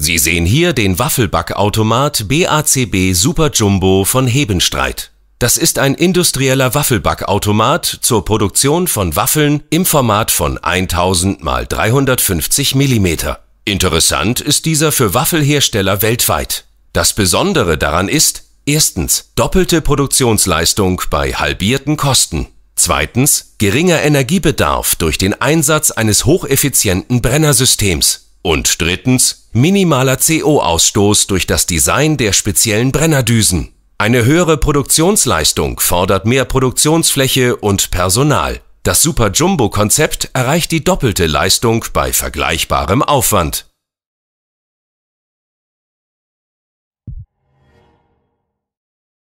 Sie sehen hier den Waffelbackautomat BACB Super Jumbo von Hebenstreit. Das ist ein industrieller Waffelbackautomat zur Produktion von Waffeln im Format von 1000 x 350 mm. Interessant ist dieser für Waffelhersteller weltweit. Das Besondere daran ist, erstens, doppelte Produktionsleistung bei halbierten Kosten. Zweitens, geringer Energiebedarf durch den Einsatz eines hocheffizienten Brennersystems. Und drittens minimaler CO-Ausstoß durch das Design der speziellen Brennerdüsen. Eine höhere Produktionsleistung fordert mehr Produktionsfläche und Personal. Das Super Jumbo-Konzept erreicht die doppelte Leistung bei vergleichbarem Aufwand.